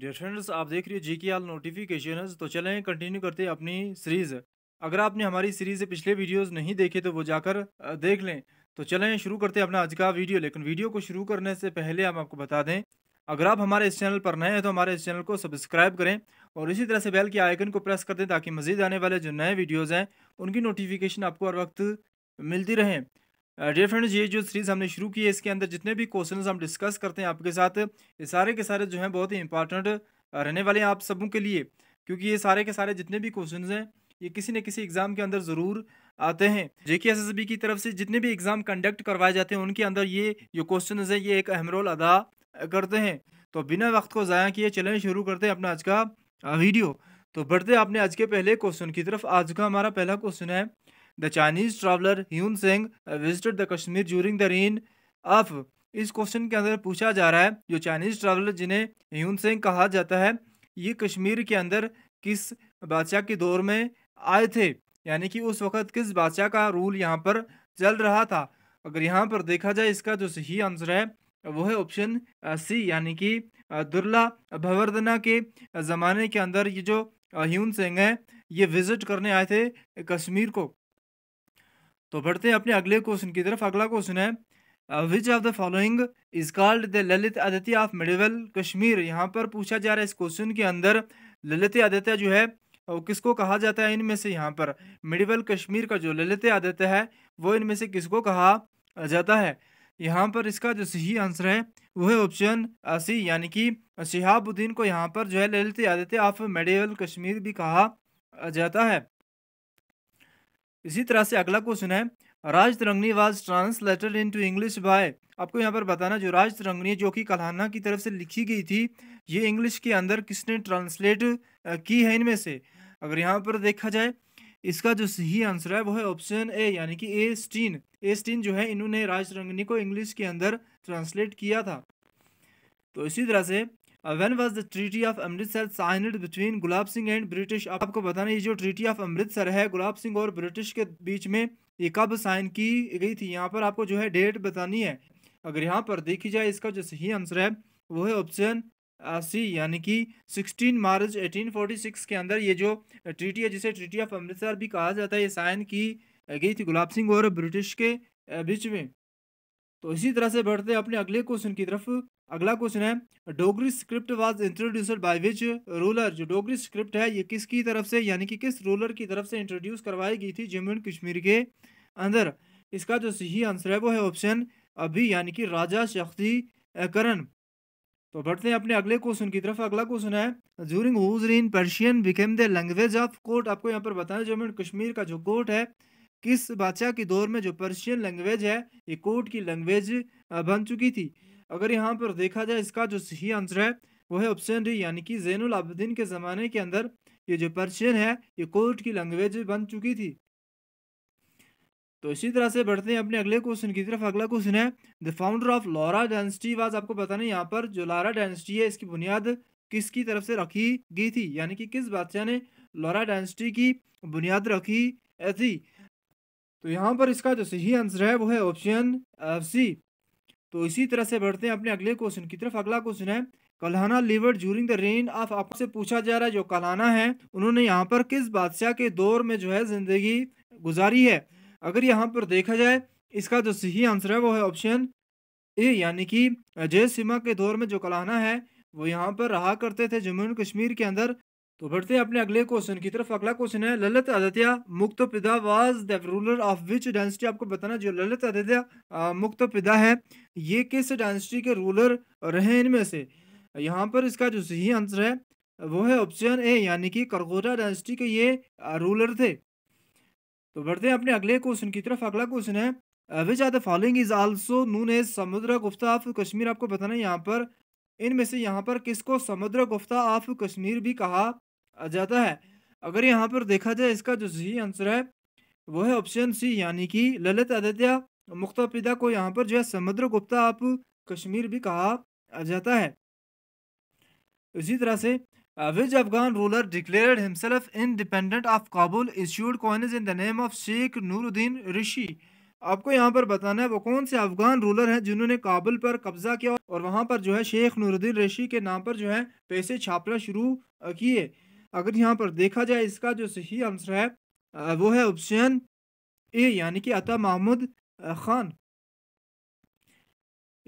dear friends आप देख रहे हो जी के आल नोटिफिकेशन तो चलें कंटिन्यू करते हैं अपनी सीरीज़ अगर आपने हमारी सीरीज़ पिछले वीडियोस नहीं देखे तो वो जाकर देख लें तो चलें शुरू करते हैं अपना आज का वीडियो लेकिन वीडियो को शुरू करने से पहले हम आपको बता दें अगर आप हमारे इस चैनल पर नए हैं तो हमारे इस चैनल को सब्सक्राइब करें और इसी तरह से बैल के आइकन को प्रेस कर दें ताकि मजीद आने वाले जो नए वीडियोज़ हैं उनकी नोटिफिकेशन आपको हर वक्त मिलती रहें डियर uh, फ्रेंड्स ये जो सीरीज़ हमने शुरू की है इसके अंदर जितने भी क्वेश्चन हम डिस्कस करते हैं आपके साथ ये सारे के सारे जो हैं बहुत ही इंपॉर्टेंट uh, रहने वाले हैं आप सबों के लिए क्योंकि ये सारे के सारे जितने भी क्वेश्चन हैं ये किसी न किसी एग्ज़ाम के अंदर ज़रूर आते हैं जेके एस की तरफ से जितने भी एग्ज़ाम कंडक्ट करवाए जाते हैं उनके अंदर ये जो क्वेश्चन हैं ये एक अहम रोल अदा uh, करते हैं तो बिना वक्त को ज़ाया किए चलें शुरू करते हैं अपना आज का वीडियो तो बढ़ते आपने आज के पहले क्वेश्चन की तरफ आज का हमारा पहला क्वेश्चन है the Chinese traveller Hiuen Tsang visited the Kashmir during the reign of इस क्वेश्चन के अंदर पूछा जा रहा है जो चाइनीज ट्रैवलर जिन्हें ह्यून सिंह कहा जाता है ये कश्मीर के अंदर किस बादशाह के दौर में आए थे यानी कि उस वक्त किस बादशाह का रूल यहाँ पर चल रहा था अगर यहाँ पर देखा जाए इसका जो सही आंसर है वो है ऑप्शन सी यानी कि दुर्ला भवर्धना के ज़माने के अंदर ये जो ह्यून सिंह है ये विजिट करने आए थे कश्मीर को तो बढ़ते हैं अपने अगले क्वेश्चन की तरफ अगला क्वेश्चन है which of the following is called the Lalit Aditya of medieval Kashmir यहाँ पर पूछा जा रहा है इस क्वेश्चन के अंदर ललित आदित्य जो है वो किसको कहा जाता है इनमें से यहाँ पर मिडिवल कश्मीर का जो ललित आदित्य है वो इनमें से किसको कहा uh, जाता है यहाँ पर इसका जो सही आंसर है वह है ऑप्शन सी uh, यानी कि शिहाबुद्दीन uh, को यहाँ पर जो है ललित आदित्य ऑफ मेडिवल कश्मीर भी कहा जाता है इसी तरह से अगला क्वेश्चन है Raj Tarangini was translated into English by आपको यहाँ पर बताना जो राज तिरंगनी जो कि कलाना की तरफ से लिखी गई थी ये इंग्लिश के अंदर किसने ट्रांसलेट की है इनमें से अगर यहाँ पर देखा जाए इसका जो सही आंसर है वो है ऑप्शन ए यानी कि ए स्टीन ए स्टीन जो है इन्होंने राज तिरंगनी को इंग्लिश के अंदर ट्रांसलेट किया था तो इसी तरह से when was the treaty of Amritsar signed between Gulab Singh and British आपको बताना ये जो ट्रीटी ऑफ अमृतसर है गुलाब सिंह और ब्रिटिश के बीच में ये कब साइन की गई थी यहाँ पर आपको जो है डेट बतानी है अगर यहाँ पर देखी जाए इसका जो सही आंसर है वो है ऑप्शन सी uh, यानी कि 16 मार्च 1846 के अंदर ये जो ट्रीटी है जिसे ट्रीटी ऑफ अमृतसर भी कहा जाता है ये साइन की uh, गई थी गुलाब सिंह और ब्रिटिश के uh, बीच में तो इसी तरह से बढ़ते अपने अगले क्वेश्चन की तरफ अगला क्वेश्चन है Dogri script was introduced by which ruler जो डोगरी स्क्रिप्ट है ये किसकी तरफ से यानी कि किस रूलर की तरफ से इंट्रोड्यूस करवाई गई थी जम्मू एंड कश्मीर के अंदर इसका जो सही आंसर है वो है ऑप्शन अभी यानी कि राजा शख्ती करण तो बढ़ते हैं अपने अगले क्वेश्चन की तरफ अगला क्वेश्चन है during whose reign Persian became the language of court आपको यहाँ पर बताएं जम्मू एंड कश्मीर का जो कोर्ट है किस बादशाह के दौर में जो पर्शियन लैंग्वेज है ये कोर्ट की लैंग्वेज बन चुकी थी अगर यहाँ पर देखा जाए इसका जो सही आंसर है वो है ऑप्शन डी यानी कि जैन आबदीन के ज़माने के अंदर ये जो पर्शियन है ये कोर्ट की लैंग्वेज बन चुकी थी तो इसी तरह से बढ़ते हैं अपने अगले क्वेश्चन की तरफ अगला क्वेश्चन है the founder of Lohara dynasty was आपको पता नहीं यहाँ पर जो लारा डेंसिटी है इसकी बुनियाद किसकी तरफ से रखी गई थी यानी कि किस बादशाह ने लॉरा डेंसिटी की बुनियाद रखी थी तो यहाँ पर इसका जो सही आंसर है वो है ऑप्शन सी तो इसी तरह से बढ़ते हैं अपने अगले क्वेश्चन की तरफ अगला क्वेश्चन है Kalhana lived during the reign of आपसे पूछा जा रहा है जो कलहाना है उन्होंने यहाँ पर किस बादशाह के दौर में जो है जिंदगी गुजारी है अगर यहाँ पर देखा जाए इसका जो सही आंसर है वो है ऑप्शन ए यानी कि अजय सिमा के दौर में जो कलाना है वो यहाँ पर रहा करते थे जम्मू एंड कश्मीर के अंदर तो बढ़ते हैं अपने अगले क्वेश्चन की तरफ अगला क्वेश्चन है Lalit Aditya Muktapida was the ruler of which dynasty आपको बताना जो ललित आदित्य मुक्त पिता है ये किस डायनेस्टी के रूलर रहे इनमें से यहाँ पर इसका जो सही आंसर है वो है ऑप्शन ए यानी कि करगोटा डायनेस्टी के ये रूलर थे तो बढ़ते हैं अपने अगले क्वेश्चन की तरफ अगला क्वेश्चन है which are the following is also known as Samudragupta of Kashmir आपको बताना है यहाँ पर इनमें से यहाँ पर किसको समुद्र गुफ्ता ऑफ कश्मीर भी कहा जाता है अगर यहाँ पर देखा जाए इसका जो सही आंसर है वो है ऑप्शन सी यानी कि ललित आदित्य मुक्तापिता को यहाँ पर जो है समुद्र गुप्ता आप कश्मीर भी कहा जाता है इसी तरह से which Afghan ruler declared himself independent of Kabul issued coins in the name of Sheikh Nuruddin Rishi आपको यहाँ पर बताना है वो कौन से अफगान रूलर हैं जिन्होंने काबुल पर कब्जा किया और वहाँ पर जो है शेख नूरुद्दीन ऋषि के नाम पर जो है पैसे छापना शुरू किए अगर यहाँ पर देखा जाए इसका जो सही आंसर है वो है ऑप्शन ए यानी कि अता महमूद खान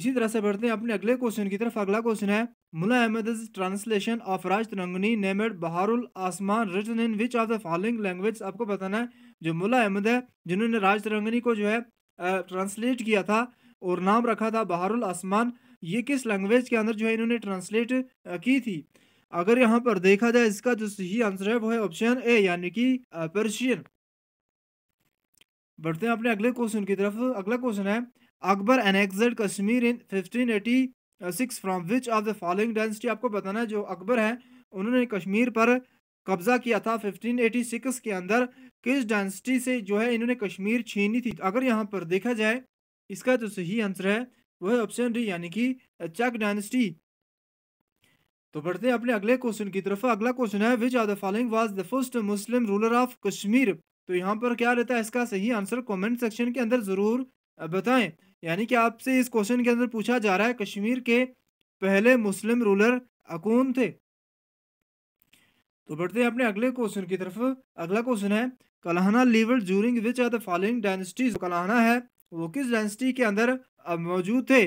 इसी तरह से बढ़ते हैं अपने अगले क्वेश्चन की तरफ अगला क्वेश्चन है Mulla Ahmad translation of Raj Tarangini named Baharul Asman written in which of the following language आपको बताना है जो मुला अहमद है जिन्होंने राज तिरंगनी को जो है ट्रांसलेट किया था और नाम रखा था बहारुल आसमान ये किस लैंग्वेज के अंदर जो है इन्होंने ट्रांसलेट की थी अगर यहाँ पर देखा जाए इसका जो सही आंसर है वो है ऑप्शन ए यानी कि पर्शियन बढ़ते हैं अपने अगले क्वेश्चन की तरफ अगला क्वेश्चन है Akbar annexed Kashmir in six from which of the following dynasty आपको बताना है जो अकबर है उन्होंने कश्मीर पर कब्जा किया था 1586 के अंदर किस डेंसिटी से जो है इन्होंने कश्मीर छीनी थी तो अगर यहाँ पर देखा जाए इसका जो सही आंसर है वह ऑप्शन डी यानी कि चक डेंसिटी तो बढ़ते हैं अपने अगले क्वेश्चन की तरफ अगला क्वेश्चन है which are the following was the first Muslim ruler of Kashmir तो यहाँ पर क्या रहता है इसका सही आंसर कमेंट सेक्शन के अंदर ज़रूर बताएं यानी कि आपसे इस क्वेश्चन के अंदर पूछा जा रहा है कश्मीर के पहले मुस्लिम रूलर अकून थे तो बढ़ते हैं अपने अगले क्वेश्चन की तरफ अगला क्वेश्चन है Kalhana lived during which are the following dynasties Kalhana है वो किस डायनेस्टी के अंदर मौजूद थे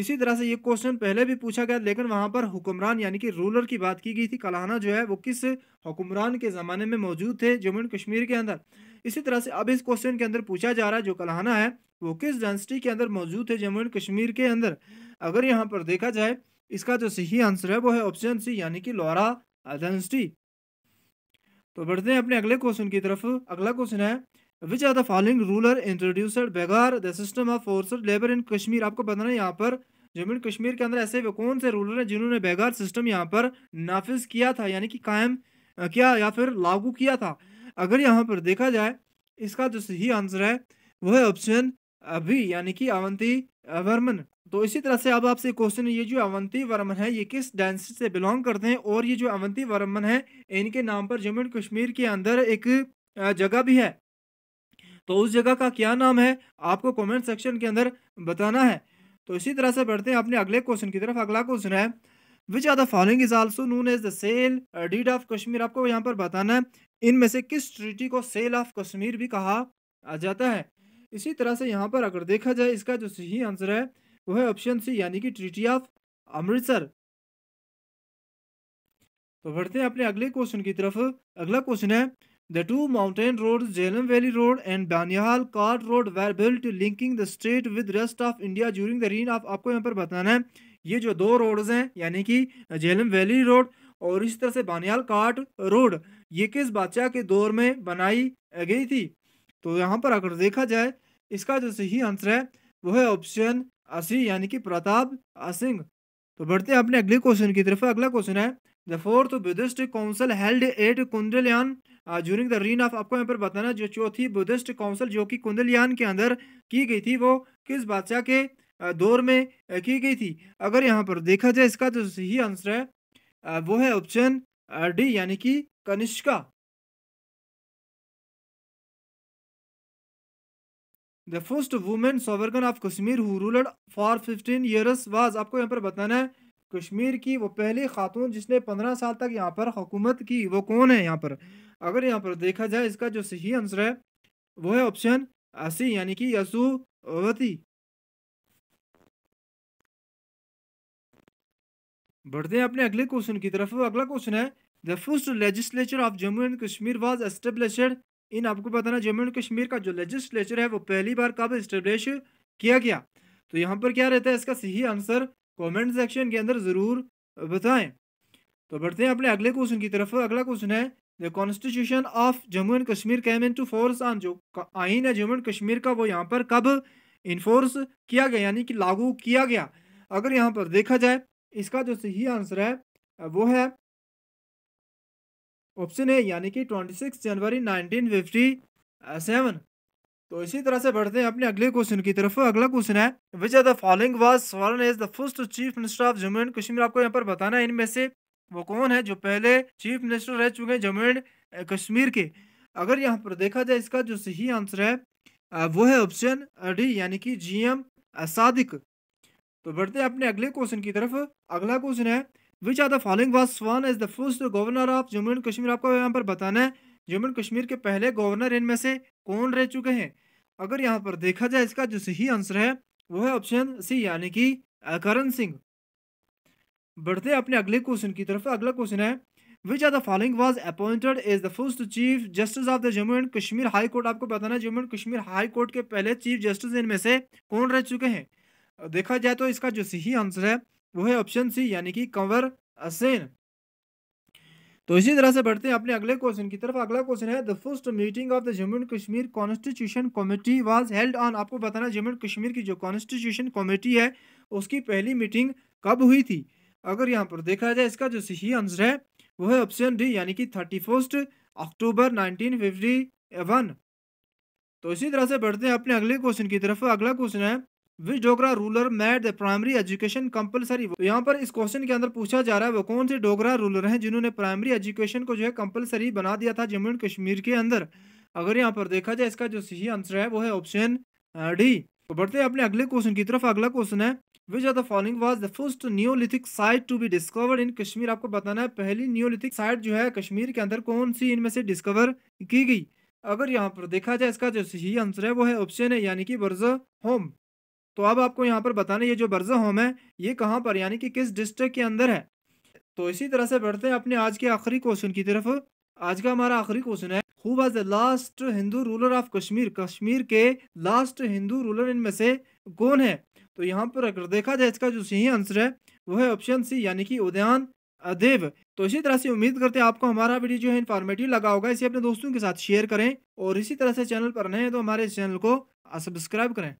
इसी तरह से ये क्वेश्चन पहले भी पूछा गया लेकिन वहाँ पर हुक्मरान यानी कि रूलर की बात की गई थी कलाना जो है वो किस हुक्मरान के ज़माने में मौजूद थे जम्मू एंड कश्मीर के अंदर इसी तरह से अब इस क्वेश्चन के अंदर पूछा जा रहा है जो कलाना है वो किस डेंसिटी के अंदर मौजूद है जम्मू एंड कश्मीर के अंदर अगर यहाँ पर देखा जाए इसका जो सही आंसर है वो है ऑप्शन सी यानी कि लोरा डेंसिटी uh, तो बढ़ते हैं अपने अगले क्वेश्चन की तरफ अगला क्वेश्चन है which are the following ruler introduced begar the system of force labour in Kashmir आपको बताना है यहाँ पर जम्मू एंड कश्मीर के अंदर ऐसे कौन से रूलर हैं जिन्होंने बेगार सिस्टम यहाँ पर नाफिज किया था यानी कि कायम किया या फिर लागू किया था अगर यहाँ पर देखा जाए इसका जो सही आंसर है वह है ऑप्शन अभी यानी कि अवंती वर्मन तो इसी तरह से अब आपसे क्वेश्चन ये जो अवंती वर्मन है ये किस डेंस से बिलोंग करते हैं और ये जो अवंती वर्मन है इनके नाम पर जम्मू एंड कश्मीर के अंदर एक जगह भी है तो उस जगह का क्या नाम है आपको कमेंट सेक्शन के अंदर बताना है तो इसी तरह से बढ़ते हैं अपने अगले क्वेश्चन की तरफ अगला क्वेश्चन है which are the following is also known as the sale deed of Kashmir आपको यहाँ पर बताना है इनमें से किस ट्रीटी को सेल ऑफ कश्मीर भी कहा जाता है इसी तरह से यहाँ पर अगर देखा जाए इसका जो सही आंसर है वो है ऑप्शन सी यानी कि ट्रीटी ऑफ अमृतसर तो बढ़ते हैं अपने अगले क्वेश्चन की तरफ अगला क्वेश्चन है The two mountain roads, Jhelum Valley Road and Banihal Cart Road were built linking the state with rest of India during the reign of आपको यहाँ पर बताना है ये जो दो रोड हैं यानी कि जेलम वैली रोड और इस तरह से बानियाल काट रोड ये किस बादशाह के दौर में बनाई गई थी तो यहाँ पर अगर देखा जाए इसका जो सही आंसर है वो है ऑप्शन असी यानी कि प्रताप सिंह तो बढ़ते हैं अपने अगले क्वेश्चन की तरफ अगला क्वेश्चन है the fourth Buddhist council held at Kundalvan during the reign of आपको यहाँ पर बताना जो चौथी बुद्धिस्ट काउंसिल जो कि कुंदलियान के अंदर की गई थी वो किस बादशाह के uh, दौर में uh, की गई थी अगर यहाँ पर देखा जाए इसका तो सही आंसर है uh, वो है ऑप्शन डी यानी कि Kanishka the first women sovereign of Kashmir who ruled for fifteen years was आपको यहाँ पर बताना है कश्मीर की वो पहली खातून जिसने पंद्रह साल तक यहाँ पर हुकूमत की वो कौन है यहाँ पर अगर यहाँ पर देखा जाए इसका जो सही आंसर है वो है ऑप्शन असी यानी कि यशुवती बढ़ते हैं अपने अगले क्वेश्चन की तरफ अगला क्वेश्चन है the first legislature of Jammu and Kashmir was established in आपको बताना जम्मू एंड कश्मीर का जो लेजिस्लेचर है वो पहली बार कब एस्टेब्लिश किया गया तो यहाँ पर क्या रहता है इसका सही आंसर कमेंट सेक्शन के अंदर ज़रूर बताएं तो बढ़ते हैं अपने अगले क्वेश्चन की तरफ अगला क्वेश्चन है the constitution of Jammu and Kashmir came into force on जो आइन है जम्मू एंड कश्मीर का वो यहाँ पर कब इन्फोर्स किया गया यानी कि लागू किया गया अगर यहाँ पर देखा जाए इसका जो सही आंसर है वो है ऑप्शन ए यानी कि twenty six January nineteen fifty seven तो इसी तरह से बढ़ते हैं अपने अगले क्वेश्चन की तरफ अगला क्वेश्चन है which are the following was sworn is the first chief minister of Jammu and Kashmir आपको यहाँ पर बताना है इनमें से वो कौन है जो पहले चीफ मिनिस्टर रह चुके हैं जम्मू एंड कश्मीर के अगर यहाँ पर देखा जाए इसका जो सही आंसर है वो है ऑप्शन डी यानी कि जी एम सादिक तो बढ़ते हैं अपने अगले क्वेश्चन की तरफ अगला क्वेश्चन है which are the following was one as the first governor of Jammu and Kashmir आपको यहाँ पर बताना है जम्मू एंड कश्मीर के पहले गवर्नर इनमें से कौन रह चुके हैं अगर यहाँ पर देखा जाए इसका जो सही आंसर है वो है ऑप्शन सी यानी कि करण सिंह बढ़ते हैं अपने अगले क्वेश्चन की तरफ अगला क्वेश्चन है which are the following was appointed is the first chief justice of the Jammu and Kashmir high court आपको बताना है Jammu and Kashmir high court के पहले चीफ जस्टिस इनमें से कौन रह चुके हैं देखा जाए तो इसका जो सही आंसर है वो है ऑप्शन सी यानी कि कंवर असेन तो इसी तरह से बढ़ते हैं अपने अगले क्वेश्चन की तरफ अगला क्वेश्चन है the first meeting of the Jammu and Kashmir constitution committee was held on आपको बताना जम्मू एंड कश्मीर की जो कॉन्स्टिट्यूशन कमेटी है उसकी पहली मीटिंग कब हुई थी अगर यहाँ पर देखा जाए इसका जो सही आंसर है वो है ऑप्शन डी यानी कि thirty first October nineteen fifty one तो इसी तरह से बढ़ते हैं अपने अगले क्वेश्चन की तरफ अगला क्वेश्चन है which Dogra ruler made the primary education compulsory तो यहाँ पर इस क्वेश्चन के अंदर पूछा जा रहा है वो कौन से डोगरा रूलर हैं जिन्होंने प्राइमरी एजुकेशन को जो है कंपलसरी बना दिया था जम्मू एंड कश्मीर के अंदर अगर यहाँ पर देखा जाए इसका जो सही आंसर है वो है ऑप्शन डी तो बढ़ते हैं अपने अगले क्वेश्चन की तरफ अगला क्वेश्चन है which are the following was the first neolithic site to be discovered in Kashmir आपको बताना है पहली न्योलिथिक साइट जो है कश्मीर के अंदर कौन सी इनमें से डिस्कवर की गई अगर यहाँ पर देखा जाए इसका जो सही आंसर है वो है ऑप्शन है यानी कि बर्जा होम तो अब आपको यहाँ पर बताना ये जो बर्जा होम है ये कहाँ पर यानी कि किस डिस्ट्रिक्ट के अंदर है तो इसी तरह से बढ़ते हैं अपने आज के आखिरी क्वेश्चन की तरफ आज का हमारा आखिरी क्वेश्चन है who was the last Hindu ruler of Kashmir Kashmir के लास्ट हिंदू रूलर इनमें से कौन है तो यहाँ पर अगर देखा जाए इसका जो सही आंसर है वो है ऑप्शन सी यानी कि उदयान देव तो इसी तरह से उम्मीद करते हैं आपको हमारा वीडियो जो है इन्फॉर्मेटिव लगा होगा इसे अपने दोस्तों के साथ शेयर करें और इसी तरह से चैनल पर नए हैं तो हमारे इस चैनल को सब्सक्राइब करें